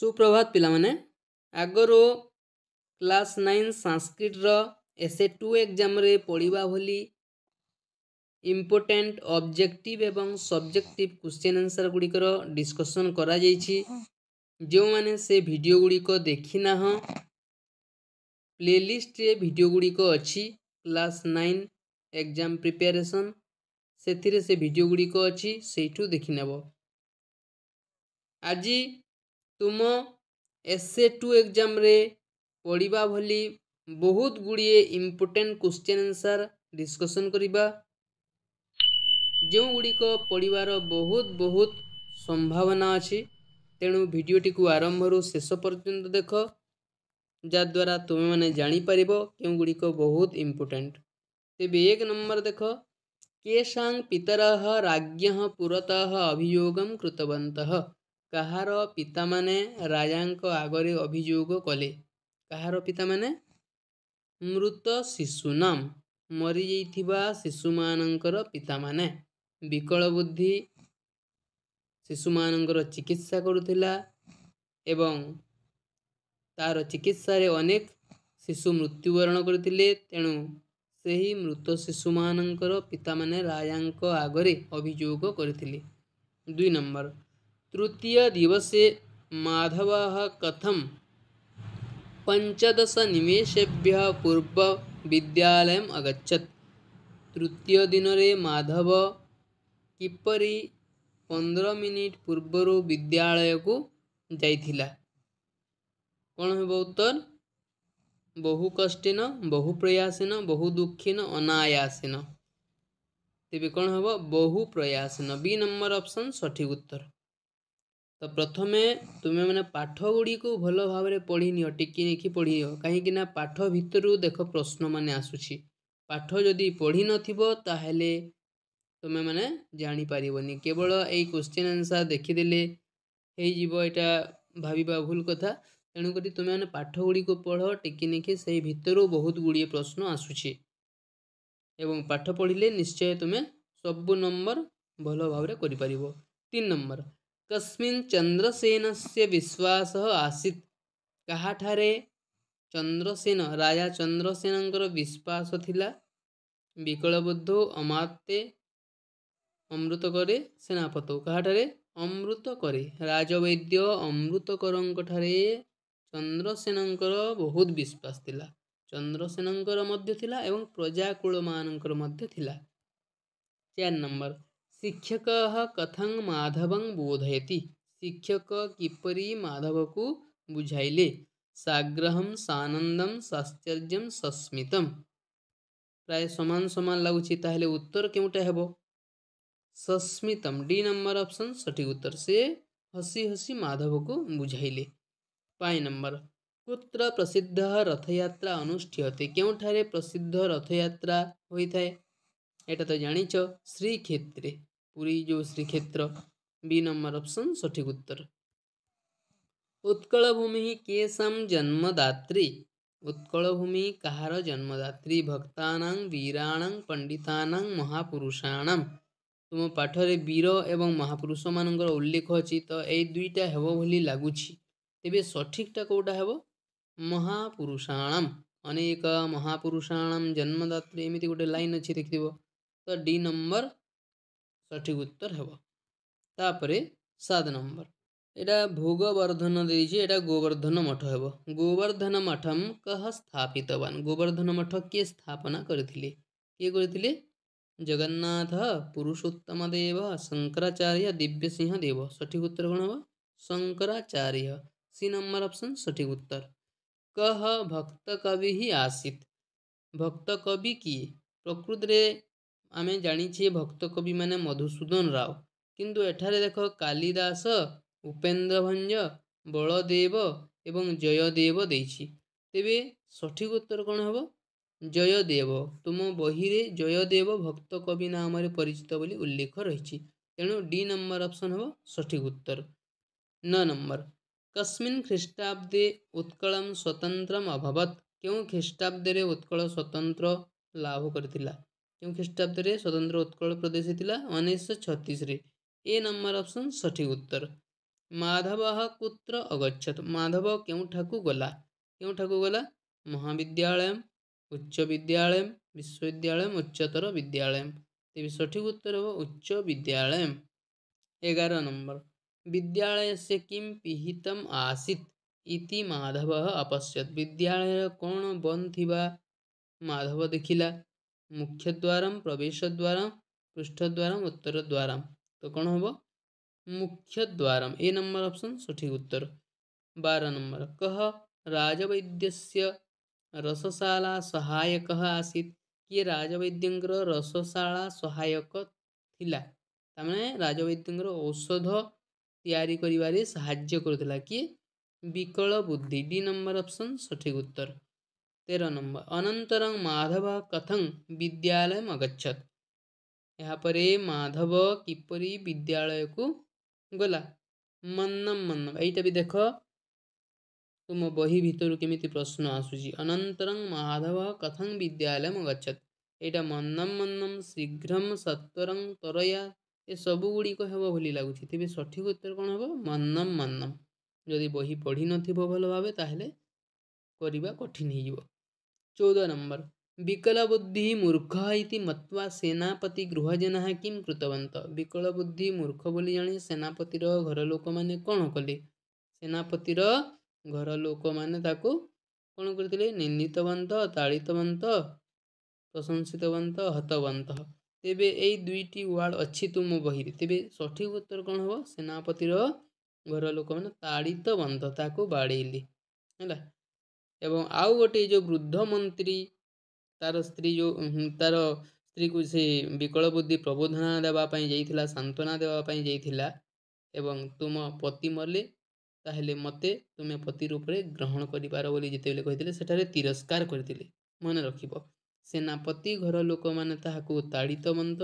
ସୁପ୍ରଭାତ ପିଲାମାନେ ଆଗରୁ କ୍ଲାସ୍ ନାଇନ୍ ସାଂସ୍କ୍ରିଟର ଏସ୍ ଏ ଟୁ ଏକ୍ଜାମ୍ରେ ପଢ଼ିବା ଭଳି ଇମ୍ପୋର୍ଟାଣ୍ଟ ଅବଜେକ୍ଟିଭ୍ ଏବଂ ସବଜେକ୍ଟିଭ୍ କ୍ୱେଶ୍ଚିନ୍ ଆନ୍ସର୍ ଗୁଡ଼ିକର ଡିସ୍କସନ୍ କରାଯାଇଛି ଯେଉଁମାନେ ସେ ଭିଡ଼ିଓ ଗୁଡ଼ିକ ଦେଖିନାହ ପ୍ଲେଲିଷ୍ଟରେ ଭିଡ଼ିଓ ଗୁଡ଼ିକ ଅଛି କ୍ଲାସ୍ ନାଇନ୍ ଏକ୍ଜାମ୍ ପ୍ରିପାରେସନ୍ ସେଥିରେ ସେ ଭିଡ଼ିଓ ଗୁଡ଼ିକ ଅଛି ସେଇଠୁ ଦେଖିନେବ ଆଜି ତୁମ ଏସ୍ ଏ ଟୁ ଏକ୍ଜାମ୍ରେ ପଡ଼ିବା ଭଳି ବହୁତ ଗୁଡ଼ିଏ ଇମ୍ପୋର୍ଟାଣ୍ଟ କ୍ୱେଶ୍ଚିନ୍ ଆନ୍ସର୍ ଡିସ୍କସନ୍ କରିବା ଯେଉଁଗୁଡ଼ିକ ପଡ଼ିବାର ବହୁତ ବହୁତ ସମ୍ଭାବନା ଅଛି ତେଣୁ ଭିଡ଼ିଓଟିକୁ ଆରମ୍ଭରୁ ଶେଷ ପର୍ଯ୍ୟନ୍ତ ଦେଖ ଯାହାଦ୍ୱାରା ତୁମେମାନେ ଜାଣିପାରିବ କେଉଁଗୁଡ଼ିକ ବହୁତ ଇମ୍ପୋର୍ଟାଣ୍ଟ ତେବେ ଏକ ନମ୍ବର ଦେଖ କେଷାଂ ପିତର ରାଜ୍ଞ ପୁରତଃ ଅଭିଯୋଗ କୃତବନ୍ତଃ କାହାର ପିତାମାନେ ରାଜାଙ୍କ ଆଗରେ ଅଭିଯୋଗ କଲେ କାହାର ପିତାମାନେ ମୃତ ଶିଶୁ ନାମ ମରିଯାଇଥିବା ଶିଶୁମାନଙ୍କର ପିତାମାନେ ବିକଳ ବୁଦ୍ଧି ଶିଶୁମାନଙ୍କର ଚିକିତ୍ସା କରୁଥିଲା ଏବଂ ତା'ର ଚିକିତ୍ସାରେ ଅନେକ ଶିଶୁ ମୃତ୍ୟୁବରଣ କରିଥିଲେ ତେଣୁ ସେହି ମୃତ ଶିଶୁମାନଙ୍କର ପିତାମାନେ ରାଜାଙ୍କ ଆଗରେ ଅଭିଯୋଗ କରିଥିଲେ ଦୁଇ ନମ୍ବର तृतीयदिवसे माधवः कथं पञ्चदशनिमेषेभ्यः पूर्वं विद्यालयम् अगच्छत् तृतीयदिନରେ माधव କିପରି ପନ୍ଦର ମିନିଟ୍ ପୂର୍ବରୁ ବିଦ୍ୟାଳୟକୁ ଯାଇଥିଲା କ'ଣ ହେବ ଉତ୍ତର ବହୁ କଷ୍ଟିନ ବହୁ ପ୍ରୟାସୀନ ବହୁ ଦୁଃଖୀନ ଅନାୟାସୀନ ତେବେ କ'ଣ ହେବ ବହୁ ପ୍ରୟାସୀନ ବି ନମ୍ବର ଅପସନ୍ ସଠିକ୍ ଉତ୍ତର ତ ପ୍ରଥମେ ତୁମେମାନେ ପାଠ ଗୁଡ଼ିକୁ ଭଲ ଭାବରେ ପଢ଼ିନିଅ ଟିକି ନେଇକି ପଢ଼ିନିଅ କାହିଁକିନା ପାଠ ଭିତରୁ ଦେଖ ପ୍ରଶ୍ନମାନେ ଆସୁଛି ପାଠ ଯଦି ପଢ଼ିନଥିବ ତାହେଲେ ତୁମେମାନେ ଜାଣିପାରିବନି କେବଳ ଏଇ କୋଶ୍ଚିନ୍ ଆନ୍ସର୍ ଦେଖିଦେଲେ ହେଇଯିବ ଏଇଟା ଭାବିବା ଭୁଲ କଥା ତେଣୁକରି ତୁମେମାନେ ପାଠ ଗୁଡ଼ିକୁ ପଢ଼ ଟିକି ନେଖି ସେଇ ଭିତରୁ ବହୁତ ଗୁଡ଼ିଏ ପ୍ରଶ୍ନ ଆସୁଛି ଏବଂ ପାଠ ପଢ଼ିଲେ ନିଶ୍ଚୟ ତୁମେ ସବୁ ନମ୍ବର ଭଲ ଭାବରେ କରିପାରିବ ତିନି ନମ୍ବର कस्मिन् चन्द्रसेनस्य विश्वासः आसीत् काठारे ଚନ୍ଦ୍ରସେନ ରାଜା ଚନ୍ଦ୍ରସେନଙ୍କର ବିଶ୍ୱାସ ଥିଲା ବିକଳବୁଦ୍ଧ ଅମାତେ ଅମୃତ କରେ ସେନାପତ କାହାଠାରେ ଅମୃତ କରେ ରାଜବୈଦ୍ୟ ଅମୃତକରଙ୍କ ଠାରେ ଚନ୍ଦ୍ରସେନଙ୍କର ବହୁତ ବିଶ୍ୱାସ ଥିଲା ଚନ୍ଦ୍ରସେନଙ୍କର ମଧ୍ୟ ଥିଲା ଏବଂ ପ୍ରଜାକୂଳମାନଙ୍କର ମଧ୍ୟ ଥିଲା ଚାରି ନମ୍ବର୍ शिक्षक कथं माधवं बोधयति किपरी माधव को बुझाइले साग्रह सानंदम साश्चर्य सस्मित प्राय समान समान लगुच उत्तर क्योंटा हेब सस्मितम डी नंबर ऑप्शन सठी उत्तर से हसी हसी माधव को बुझाइले पाई नंबर कुत्र प्रसिद्ध रथयात्रा अनुष्ठित क्योंठारे प्रसिद्ध रथयात्रा होता है यहाँ तो जाच श्रीक्षेत्रे পুরী ଯେଉଁ ଶ୍ରୀକ୍ଷେତ୍ର ବି ନମ୍ବର ଅପସନ୍ ସଠିକ୍ ଉତ୍ତର ଉତ୍କଳ ଭୂମି କେଶାମ ଜନ୍ମଦାତ୍ରୀ ଉତ୍କଳ ଭୂମି କାହାର ଜନ୍ମଦାତ୍ରୀ ଭକ୍ତାନାଂ ବୀରାଣାଂ ପଣ୍ଡିତାନାଂ ମହାପୁରୁଷାଣାଂ ତୁମ ପାଠରେ ବୀର ଏବଂ ମହାପୁରୁଷମାନଙ୍କର ଉଲ୍ଲେଖ ଅଛି ତ ଏଇ ଦୁଇଟା ହେବ ବୋଲି ଲାଗୁଛି ତେବେ ସଠିକଟା କେଉଁଟା ହେବ ମହାପୁରୁଷାଣାମ୍ ଅନେକ ମହାପୁରୁଷାଣାମ୍ ଜନ୍ମଦାତ୍ରୀ ଏମିତି ଗୋଟେ ଲାଇନ୍ ଅଛି ଦେଖିଥିବ ତ ଡି ନମ୍ବର ସଠିକ୍ ଉତ୍ତର ହେବ ତାପରେ ସାତ ନମ୍ବର ଏଇଟା ଭୋଗବର୍ଦ୍ଧନ ଦେଇଛି ଏଇଟା ଗୋବର୍ଦ୍ଧନ ମଠ ହେବ ଗୋବର୍ଦ୍ଧନ ମଠମ୍ କହ ସ୍ଥାପିତବାନ ଗୋବର୍ଦ୍ଧନ ମଠ କିଏ ସ୍ଥାପନା କରିଥିଲେ କିଏ କରିଥିଲେ ଜଗନ୍ନାଥ ପୁରୁଷୋତ୍ତମ ଦେବ ଶଙ୍କରାଚାର୍ଯ୍ୟ ଦିବ୍ୟସିଂହ ଦେବ ସଠିକ୍ ଉତ୍ତର କ'ଣ ହେବ ଶଙ୍କରାଚାର୍ଯ୍ୟ सी नंबर ऑप्शन सठिक उत्तर कह भक्त कवि ही आसित भक्त कवि किए प्रकृत रे ଆମେ ଜାଣିଛେ ଭକ୍ତକବିମାନେ ମଧୁସୂଦନ ରାଓ କିନ୍ତୁ ଏଠାରେ ଦେଖ କାଳିଦାସ ଉପେନ୍ଦ୍ର ଭଞ୍ଜ ବଳଦେବ ଏବଂ ଜୟଦେବ ଦେଇଛି ତେବେ ସଠିକ୍ ଉତ୍ତର କ'ଣ ହେବ ଜୟଦେବ ତୁମ ବହିରେ ଜୟଦେବ ଭକ୍ତକବି ନାମରେ ପରିଚିତ ବୋଲି ଉଲ୍ଲେଖ ରହିଛି ତେଣୁ ଡି ନମ୍ବର ଅପସନ୍ ହେବ ସଠିକ ଉତ୍ତର ନଅ ନମ୍ବର କସ୍ମିନ୍ ଖ୍ରୀଷ୍ଟାବ୍ଦେ ଉତ୍କଳମ୍ ସ୍ୱତନ୍ତ୍ରମ୍ ଅଭବତ୍ କେଉଁ ଖ୍ରୀଷ୍ଟାବ୍ଦରେ ଉତ୍କଳ ସ୍ୱତନ୍ତ୍ର ଲାଭ କରିଥିଲା କେଉଁ ଖ୍ରୀଷ୍ଟାବ୍ଦରେ ସ୍ୱତନ୍ତ୍ର ଉତ୍କଳ ପ୍ରଦେଶ ଥିଲା ଉଣେଇଶହ ଛତିଶରେ ଏ ନମ୍ବର ଅପସନ୍ ସଠିକ୍ ଉତ୍ତର ମାଧବ କୁତ୍ର ଅଗଚ୍ଛତ ମାଧବ କେଉଁଠାକୁ ଗଲା କେଉଁଠାକୁ ଗଲା ମହାବିଦ୍ୟାଳୟ ଉଚ୍ଚ ବିଦ୍ୟାଳୟ ବିଶ୍ୱବିଦ୍ୟାଳୟ ଉଚ୍ଚତର ବିଦ୍ୟାଳୟ ତେବେ ସଠିକ୍ ଉତ୍ତର ହେବ ଉଚ୍ଚ ବିଦ୍ୟାଳୟ ଏଗାର ନମ୍ବର ବିଦ୍ୟାଳୟ ସେ କିମ୍ ପିହିତମ୍ ଆସିତ୍ ଇତି ମାଧବ ଆପଶ୍ୟତ ବିଦ୍ୟାଳୟର କ'ଣ ବନ୍ଦ ଥିବା ମାଧବ ଦେଖିଲା ମୁଖ୍ୟଦ୍ୱାରମ ପ୍ରବେଶ ଦ୍ୱାର ପୃଷ୍ଠଦ୍ୱାରମ ଉତ୍ତର ଦ୍ୱାରମ ତ କ'ଣ ହେବ ମୁଖ୍ୟଦ୍ୱାରମ ଏ ନମ୍ବର ଅପସନ୍ ସଠିକ୍ ଉତ୍ତର ବାର ନମ୍ବର କହ ରାଜବୈଦ୍ୟ ରସଶାଳା ସହାୟକ ଆସିତ କିଏ ରାଜବୈଦ୍ୟଙ୍କର ରସଶାଳା ସହାୟକ ଥିଲା ତାମାନେ ରାଜବୈଦ୍ୟଙ୍କର ଔଷଧ ତିଆରି କରିବାରେ ସାହାଯ୍ୟ କରୁଥିଲା କିଏ ବିକଳ ବୁଦ୍ଧି ଡି ନମ୍ବର ଅପସନ୍ ସଠିକ୍ ଉତ୍ତର तेरह नंबर अनंतरं माधव कथं विद्यालय अगछत यहाँ पर माधव किपरी विद्यालय को गला मन्नम मन्नम यहीटा भी देख तुम बही भितर केमी प्रश्न आसूँ अनंतरं माधव कथं विद्यालय अगछत यहाँ मन्नम मन्नम शीघ्रम सत्वरं तरया ए सबू गुड़िक हे लगुच तेज सठिक उत्तर कौन हम मन्नम मन्नम जदि बही पढ़ी नल भाव भावे करवा कठिन हो चौदह नंबर विकलबुद्धिमूर्खः इति मत्वा सेनापतिगृहजनाः किं कृतवन्तः विकलबुद्धिमूर्ख ବୋଲି ଜାଣି ସେନାପତିର ଘର ଲୋକମାନେ କ'ଣ କଲେ ସେନାପତିର ଘର ଲୋକମାନେ ତାକୁ କ'ଣ କରିଥିଲେ ନିନ୍ଦିତବନ୍ତ ତାଳିତବନ୍ତ ପ୍ରଶଂସିତବନ୍ତ ହତବନ୍ତ ତେବେ ଏଇ ଦୁଇଟି ୱାର୍ଡ଼ ଅଛି ତୁମ ବହିରେ ତେବେ ସଠିକ୍ ଉତ୍ତର କ'ଣ ହେବ ସେନାପତିର ଘର ଲୋକମାନେ ତାଡ଼ିତ ତାକୁ ବାଡ଼େଇଲେ ହେଲା ଏବଂ ଆଉ ଗୋଟିଏ ଯେଉଁ ବୃଦ୍ଧ ମନ୍ତ୍ରୀ ତାର ସ୍ତ୍ରୀ ଯେଉଁ ତାର ସ୍ତ୍ରୀକୁ ସେ ବିକଳ ବୁଦ୍ଧି ପ୍ରବୋଧନା ଦେବା ପାଇଁ ଯାଇଥିଲା ସାନ୍ତ୍ୱନା ଦେବା ପାଇଁ ଯାଇଥିଲା ଏବଂ ତୁମ ପତି ମଲେ ତାହେଲେ ମୋତେ ତୁମେ ପତି ରୂପରେ ଗ୍ରହଣ କରିପାର ବୋଲି ଯେତେବେଳେ କହିଥିଲେ ସେଠାରେ ତିରସ୍କାର କରିଥିଲେ ମନେ ରଖିବ ସେନାପତି ଘର ଲୋକମାନେ ତାହାକୁ ତାଡ଼ିତ ମନ୍ଦ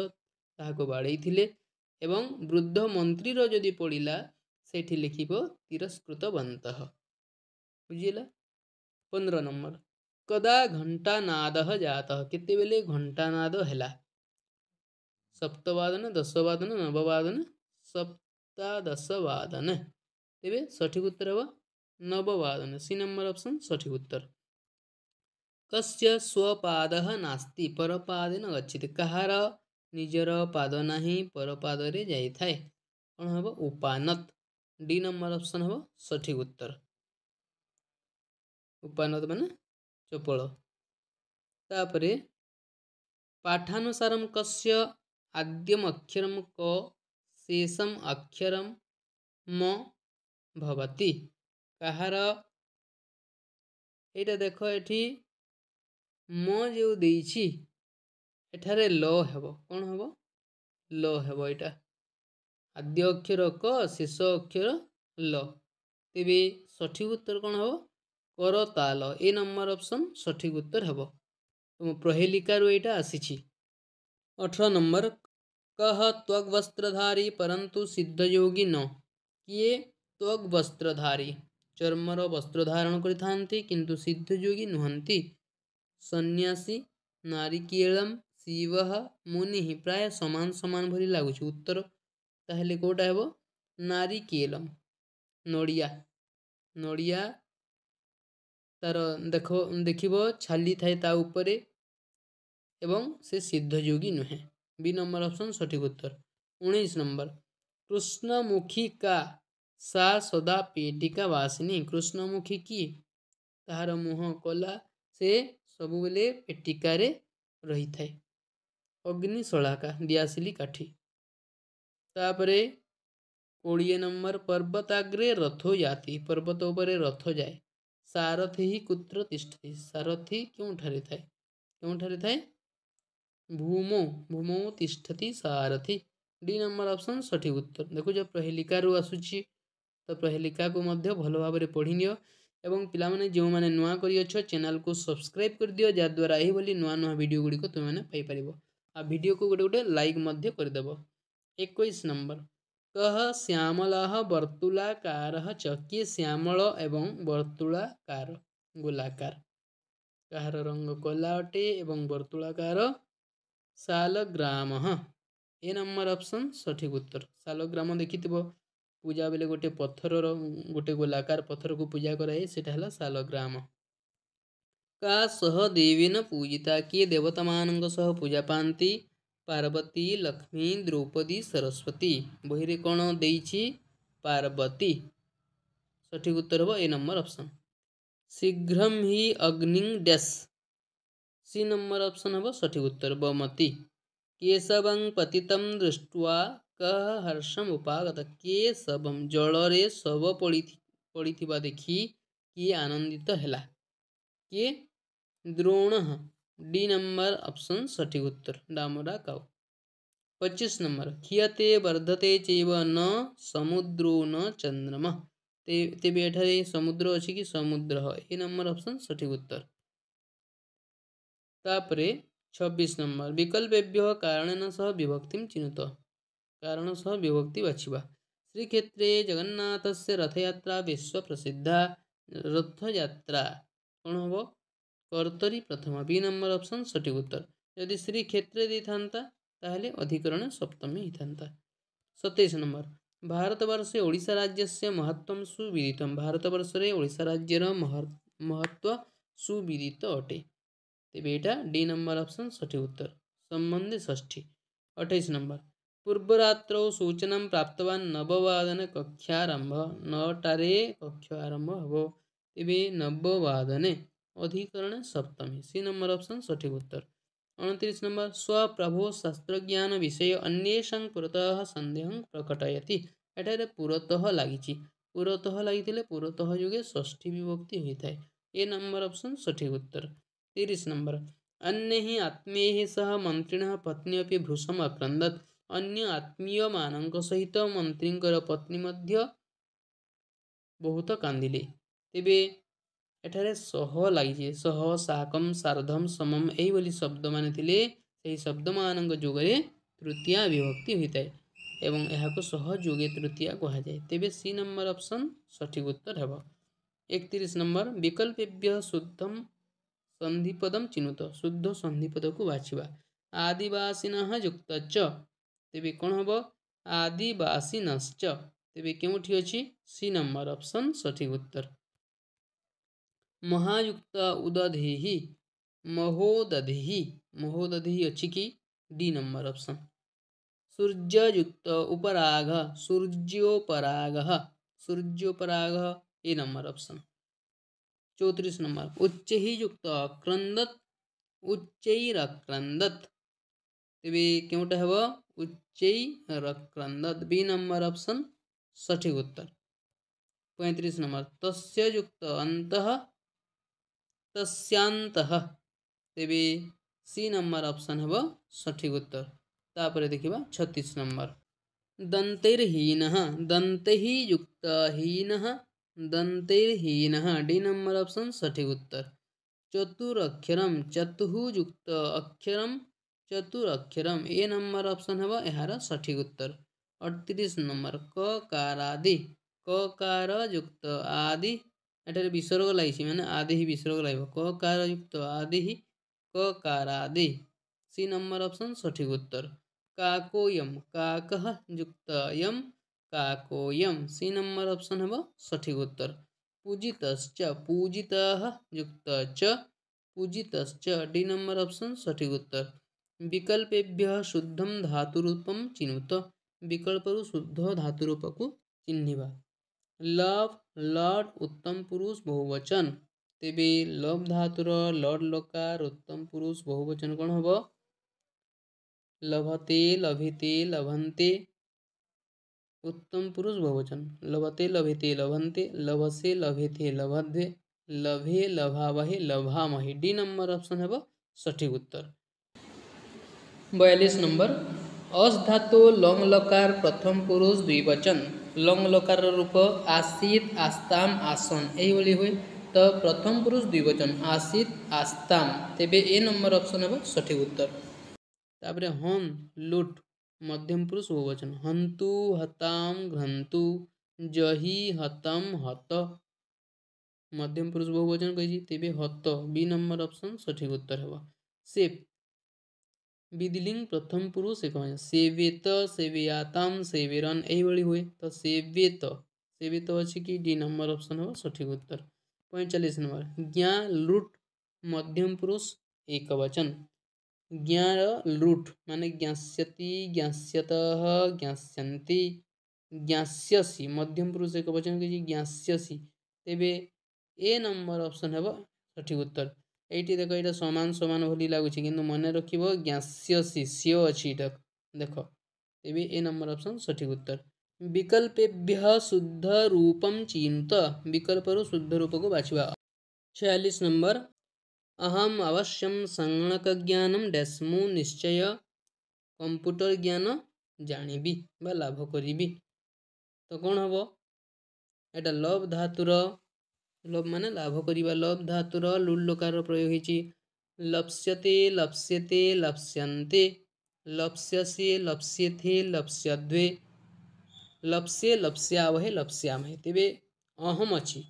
ତାହାକୁ ବାଡ଼େଇଥିଲେ ଏବଂ ବୃଦ୍ଧ ମନ୍ତ୍ରୀର ଯଦି ପଡ଼ିଲା ସେଠି ଲେଖିବ ତିରସ୍କୃତ ବନ୍ତଃ ବୁଝିଲା पंद्रह नंबर कदा घंटानाद जाता केतबेले घंटानाद है सप्तवादन दशवादन नववादन सप्तादशवादन तेरे सठिक उत्तर हे नववादन सी नंबर ऑप्शन सठिक उत्तर कस्य स्वपाद नास्ति परपादे न कहार निजर पाद ना परपादरे जाई कौन हम उपानत डी नंबर ऑप्शन हम सठिक उत्तर ଉପାନତ ମାନେ ଚପଳ ତାପରେ ପାଠାନୁସାରମ କଶ୍ୟ ଆଦ୍ୟମ ଅକ୍ଷରମ କ ଶେଷମ ଅକ୍ଷରମ ମ ଭବତୀ କାହାର ଏଇଟା ଦେଖ ଏଠି ମ ଯେଉଁ ଦେଇଛି ଏଠାରେ ଲ ହେବ କ'ଣ ହେବ ଲ ହେବ ଏଇଟା ଆଦ୍ୟ ଅକ୍ଷର କ ଶେଷ ଅକ୍ଷର ଲ ତେବେ ସଠିକ ଉତ୍ତର କ'ଣ ହେବ करताल ए नंबर ऑप्शन सठिक उत्तर हम तुम प्रहेलिकार यहाँ आसी अठर नंबर कह त्वक वस्त्रधारी परंतु सिद्ध योगी न किए त्वक वस्त्रधारी चर्मर वस्त्र धारण किंतु सिद्ध योगी नुहति सन्यासी नारिकेलम शिव मुनि प्राय समान समान भरी लगुच उत्तर ताल कौटा हे नारिकेलम नड़िया नड़िया तार देख देख छाली थाए ता एवं से सिद्धजोगी नुहे बी नंबर ऑप्शन सठिक उत्तर उन्नीस नंबर कृष्णमुखी का सा सदा पेटिका वासिनी कृष्णमुखी कि तहार मुह कला से सब बेले पेटिकार रही था अग्निशलाका दियाशिली काठी तापर कोड़े नंबर पर्वताग्रे रथ जाती पर्वत उपरे रथ जाए सारथी ही कुत्र तिष्ठति सारथी क्यों ठहरे थे क्यों ठहरे थे भूमो भूमो तिष्ठति सारथि डी नंबर ऑप्शन सठिक उत्तर देखो जो प्रहेलिकारु आसुची तो प्रहेलिका को मध्य भल भाव पढ़ी नि एवं पिला माने जो माने नुआ करी अछो चैनल को सब्सक्राइब कर दियो जा द्वारा एही बोली नुआ नुआ वीडियो गुडी को तुम माने पाई परबो आ वीडियो को गुडे गुडे लाइक मध्य कर देबो 21 नंबर କହ ଶ୍ୟାମଳଃ ବର୍ତ୍ତୁଳାକାର ଚ କିଏ ଶ୍ୟାମଳ ଏବଂ ବର୍ତ୍ତୁଳାକାର ଗୋଲାକାର କାହାର ରଙ୍ଗ କଲା ଅଟେ ଏବଂ ବର୍ତ୍ତୁଳାକାର ଶାଲଗ୍ରାମ ଏ ନମ୍ବର ଅପସନ୍ ସଠିକ୍ ଉତ୍ତର ଶାଲଗ୍ରାମ ଦେଖିଥିବ ପୂଜା ବେଲେ ଗୋଟିଏ ପଥରର ଗୋଟିଏ ଗୋଲାକାର ପଥରକୁ ପୂଜା କରାଏ ସେଟା ହେଲା ଶାଲଗ୍ରାମ କାହା ସହ ଦେବୀନ ପୂଜିତା କିଏ ଦେବତାମାନଙ୍କ ସହ ପୂଜା ପାଆନ୍ତି ପାର୍ବତୀ ଲକ୍ଷ୍ମୀ ଦ୍ରୌପଦୀ ସରସ୍ୱତୀ ବହିରେ କ'ଣ ଦେଇଛି ପାର୍ବତୀ ସଠିକ୍ ଉତ୍ତର ହେବ ଏ ନମ୍ବର ଅପସନ୍ ଶୀଘ୍ରମ୍ ହି ଅଗ୍ନିଂ ଡ୍ୟାସ୍ ସି ନମ୍ବର ଅପସନ୍ ହେବ ସଠିକ୍ ଉତ୍ତର ବମତୀ କେଶବଂ ପତିତମ୍ ଦୃଷ୍ଟ୍ୱା କହ ହର୍ଷମ୍ ଉପାଗତ କେଶବମ୍ ଜଳରେ ଶବ ପଡ଼ି ପଡ଼ିଥିବା ଦେଖି କିଏ ଆନନ୍ଦିତ ହେଲା କିଏ ଦ୍ରୋଣ ডি নাম্বার অপশন সঠিক উত্তর ডামরা কাউ पच्चीस नंबर खियते वर्धते चैव न समुद्रो न चंद्रमा ते तेବେ ଏଠାରେ ସମୁଦ୍ର ଅଛି କି ସମୁଦ୍ର ଏ ନମ୍ବର ଅପସନ୍ ସଠିକ୍ ଉତ୍ତର ତାପରେ ଛବିଶ ନମ୍ବର ବିକଳ୍ପେଭ୍ୟ କାରଣେନ ସହ ବିଭକ୍ତି ଚିହ୍ନିତ କାରଣ ସହ ବିଭକ୍ତି ବାଛିବା ଶ୍ରୀକ୍ଷେତ୍ରେ ଜଗନ୍ନାଥସ୍ୟ ରଥଯାତ୍ରା ବିଶ୍ୱ ପ୍ରସିଦ୍ଧା ରଥଯାତ୍ରା କ'ଣ ହେବ କର୍ତ୍ତରୀ ପ୍ରଥମ ବି ନମ୍ବର ଅପସନ୍ ସଠିକ୍ ଉତ୍ତର ଯଦି ଶ୍ରୀ କ୍ଷେତ୍ରରେ ଦେଇଥାନ୍ତା ତାହେଲେ ଅଧିକରଣ ସପ୍ତମୀ ହେଇଥାନ୍ତା ସତେଇଶ ନମ୍ବର ଭାରତବର୍ଷେ ଓଡ଼ିଶା ରାଜ୍ୟସ୍ୟ ମହତ୍ତ୍ୱ ସୁବିଦିତ ଭାରତବର୍ଷରେ ଓଡ଼ିଶା ରାଜ୍ୟର ମହତ୍ତ୍ୱ ସୁବିଦିତ ଅଟେ ତେବେ ଏଇଟା ଡି ନମ୍ବର ଅପସନ୍ ସଠିକ୍ ଉତ୍ତର ସମ୍ବନ୍ଧୀ ଷଷ୍ଠୀ ଅଠେଇଶ ନମ୍ବର ପୂର୍ବରାତ୍ର ସୂଚନା ପ୍ରାପ୍ତବାନ ନବବାଦନ କକ୍ଷାରମ୍ଭ ନଅଟାରେ କକ୍ଷ ଆରମ୍ଭ ହେବ ତେବେ ନବବାଦନେ अधिकरण सप्तमी सी नंबर ऑप्शन सठिक उत्तर अणतीस नंबर शास्त्र ज्ञान विषय अन्वेषण पुरतः सन्देह प्रकटयती एटार पुरतः लगी पुरतः लगी पुरतः जुगे ष्ठी विभक्ति ए नंबर ऑप्शन सठिक उत्तर तीस नंबर अन्य ही आत्मीय सह मंत्री पत्नी अभी भृशम आक्रंदत अन्न आत्मीय मान सहित मंत्री पत्नी बहुत कांदी तेरे एठार सह लगे सह साकम सार्धम समम यही शब्द मान थे से ही शब्द मान जुग में तृतीया विभक्ति होता है यहाँ सह जुगे तृतीया कह जाए तेज सी नंबर अप्सन सठिक उत्तर हे एक नंबर विकल्पेभ्य शुद्धम संधिपदम चिन्हुत शुद्ध सन्धिपद को बाछवा आदिवासीन युक्त तेज कौन हम आदिवासी तेज क्यों अच्छी सी नंबर अपसन सठिक उत्तर महायुक्त उदधि महोदधि महोदधि अच्छी की डी नंबर ऑप्शन सूर्ययुक्त उपराग सूर्योपराग सूर्योपराग ए नंबर ऑप्शन चौतीस नंबर उच्च ही युक्त क्रंदत उच्चरक्रंदत तेरे क्योंटा हे उच्चरक्रंदत बी नंबर ऑप्शन सठिक उत्तर पैंतीस नंबर तस्य युक्त अंत तस्यांत तेबे सी नंबर ऑप्शन हे सठिक उत्तर तापर देखा छत्तीस नंबर दंतेर्हीन दंते ही युक्त हीन दंतेर्हीन डी नंबर ऑप्शन सठिक उत्तर चतुरक्षरम युक्त अक्षरम चतुरक्षरम ए नंबर ऑप्शन हम यार सठिक उत्तर अड़तीस नंबर ककारादि युक्त आदि एठ विसर्ग लाइसी म आदि विसर्ग लाइब क कार युक्त आदि क कार आदि सी नम्बर अप्सन सठिक उत्तर काकोयम् काक युक्त याकयम् सी नम्बर अप्सन हे सठिकर पूजित् पूजित युक्त च डी नम्बर अप्सन सठिक उत्तर विकल्पेभ्य शुद्धम धातु रूपम चिह्नु विकल्पहरू शुद्ध धातुरूपको चिह्नुभ लव ଲଟ୍ उत्तम पुरुष बहुवचन तेज लव ଧାତୁର ଲଟ୍ लकार उत्तम पुरुष बहुवचन कौन हम लभते ଲଭିତେ लभंते उत्तम पुरुष बहुवचन लभते लभिते लभंते लभसे लभेथे लभद्वे लभे लभावहे लभामहे डी नंबर ऑप्शन है सठिक उत्तर बयालीस नंबर अस धातु लंग लकार प्रथम पुरुष द्विवचन লং লকার রূপ আসিত আস্তাম আসন এইভাবে হুয়ে তো প্রথম পুরুষ দুই বচন আসিত আস্তাম তেবে এ নম্বর অপশন হব সঠিক উত্তর তাপরে হন লুট মধ্যম পুরুষ বহুবচন হন্তু হতাম ঘ্রন্তু জহি হতম হত মধ্যম পুরুষ বহুবচন কেছি তেবে হত বি নম্বর অপশন সঠিক উত্তর হব সিফ विदिलिंग प्रथम पुरुष एक सेवेत सेवेयाताम सेवेरन यही हुए तो सेवेत सेवेत अच्छे कि डी नंबर ऑप्शन हम सठिक उत्तर पैंचाश नंबर ज्ञा लुट मध्यम पुरुष एक वचन ज्ञा लुट मान ज्ञाति ज्ञात ज्ञाती ज्ञासी मध्यम पुरुष एक वचन ज्ञासी तेरे ए नंबर ऑप्शन हम सठिक उत्तर এইটি দেখো এটা সমান সমান ভলি লাগুছি কিন্তু মনে রাখব গ্যাসিয়সি সিও অছি এটা দেখো তেবে এ নম্বর অপশন সঠিক উত্তর বিকল্পেভ্য শুদ্ধ রূপম চিন্ত বিকল্পর শুদ্ধ রূপক বাছবা छियालीस नंबर अहम अवश्यम संगणक ज्ञानम डेस्मु निश्चय कंप्यूटर ज्ञान जाणी बा लाभ करी तो कौन हम एटा लव धातुर लभ मान लाभ करवा लभ धातुर लुल लोकार प्रयोग लप्स्यते लप्स्यते लप्स्यन्ते लप्स्यसे लप्स्यथे लप्स्यद्वे लप्स्ये लप्स्यावहे लप्स्यामहे तेरे अहम अच्छी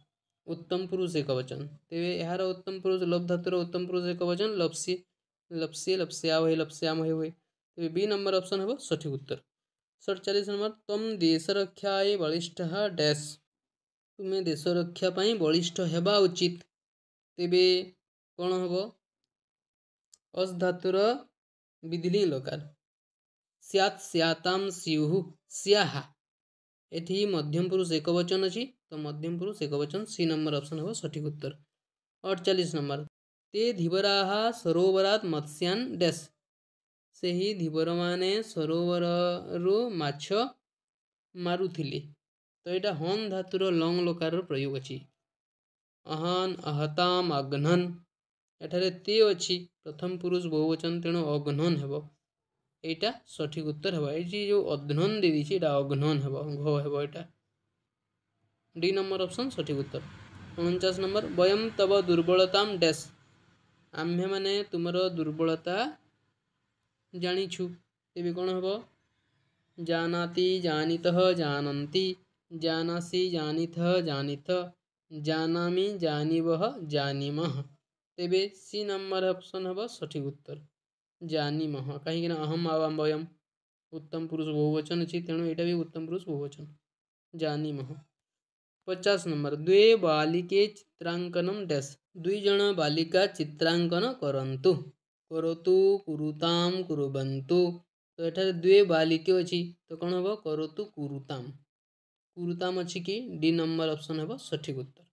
उत्तम पुरुष एक वचन तेरे यार उत्तम पुरुष लभ धातुर उत्तम पुरुष एक वचन लप्स्ये लप्स्ये लप्स्यावहे लप्स्यामहे हुए तेरे बी नंबर ऑप्शन है सठिक उत्तर सड़चालीस नंबर तम देश रक्षाए बलिष्ठ डैश ତୁମେ ଦେଶ ରକ୍ଷା ପାଇଁ ବଳିଷ୍ଠ ହେବା ଉଚିତ ତେବେ କ'ଣ ହେବ ଅସ୍ ଧାତୁର ବିଧିଲି ଲକାର ସ୍ୟାତ୍ ସ୍ୟାତାମ୍ ସ୍ୟୁହୁ ସ୍ୟାହା ଏଠି ମଧ୍ୟମ ପୁରୁଷ ଏକ ବଚନ ଅଛି ତ ମଧ୍ୟମ ପୁରୁଷ ଏକ ବଚନ ସି ନମ୍ବର ଅପସନ୍ ହେବ ସଠିକ୍ ଉତ୍ତର ଅଠଚାଳିଶ ନମ୍ବର ते धीवराः सरोवरात् मत्स्यान् डेस् ସେହି ଧୀବରମାନେ ସରୋବରରୁ ମାଛ ମାରୁଥିଲେ ତ ଏଇଟା ହନ୍ ଧାତୁର ଲଙ୍ଗ୍ ଲୋକାରର ପ୍ରୟୋଗ ଅଛି ଅହନ୍ ଅହତାମ୍ ଅଗ୍ନନ୍ ଏଠାରେ ତେ ଅଛି ପ୍ରଥମ ପୁରୁଷ ବହୁବଚନ ତେଣୁ ଅଘ୍ନନ୍ ହେବ ଏଇଟା ସଠିକ୍ ଉତ୍ତର ହେବ ଏଇଠି ଯେଉଁ ଅଧ୍ନନ୍ ଦେଇଦେଇଛି ଏଇଟା ଅଗ୍ନନ୍ ହେବ ଘ ହେବ ଏଇଟା ଡି ନମ୍ବର ଅପସନ୍ ସଠିକ ଉତ୍ତର ଅଣଚାଶ ନମ୍ବର ବୟମ୍ ତବ ଦୁର୍ବଳତାମ୍ ଡ୍ୟାସ୍ ଆମ୍ଭେମାନେ ତୁମର ଦୁର୍ବଳତା ଜାଣିଛୁ ତେବେ କ'ଣ ହେବ ଜାନାତି ଜାନିତଃ ଜାଣନ୍ତି जानसी जानीथ जानीथ जानी वह जानी तेज सी नंबर ऑप्शन हम सठिक उत्तर जानी कहीं अहम आवाम वयम उत्तम पुरुष बहुवचन अच्छी तेणु यहाँ भी उत्तम पुरुष बहुवचन जानी पचास नंबर द्वे बालिके चित्रांकन डैश दुईज बालिका चित्रांकन करतु करतु कुरुताम कुरबंतु तो यठार द्वे बालिके अच्छी तो कौन हम करतु कुरुताम କୁରୁତାମ ଅଛି କି ଡି ନମ୍ବର ଅପସନ୍ ହେବ ସଠିକ୍ ଉତ୍ତର